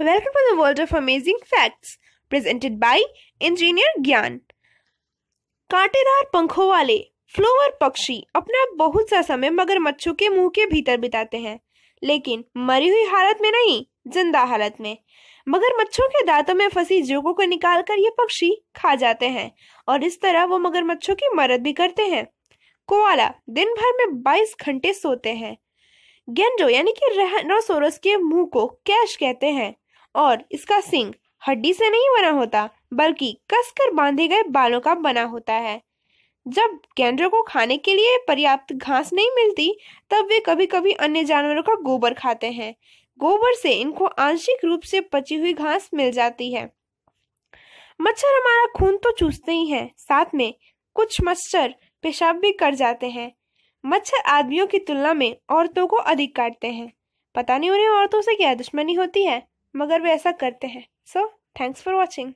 Welcome to the world of amazing facts presented by Engineer Gyan. कांटेदार पंखों वाले flower पक्षी अपना बहुत सा समय मगरमच्छों के मुंह के भीतर बिताते हैं लेकिन मरी हुई हालत में नहीं जिंदा हालत में मगरमच्छों के दांतों में फंसी जोकों को निकालकर ये पक्षी खा जाते हैं और इस तरह वो मगरमच्छों की मदद भी करते हैं कोआला दिन भर में 22 घंटे सोते हैं गेंडो यानी कि रेनोसोरस के मुंह को कैश कहते हैं और इसका सिंग हड्डी से नहीं बना होता बल्कि कसकर बांधे गए बालों का बना होता है जब गेंडरों को खाने के लिए पर्याप्त घास नहीं मिलती तब वे कभी कभी अन्य जानवरों का गोबर खाते हैं गोबर से इनको आंशिक रूप से पची हुई घास मिल जाती है मच्छर हमारा खून तो चूसते ही हैं साथ में कुछ मच्छर पेशाब भी कर जाते हैं मच्छर आदमियों की तुलना में औरतों को अधिक काटते हैं पता नहीं उन्हें औरतों से क्या दुश्मनी होती है मगर वे ऐसा करते हैं सो थैंक्स फॉर वॉचिंग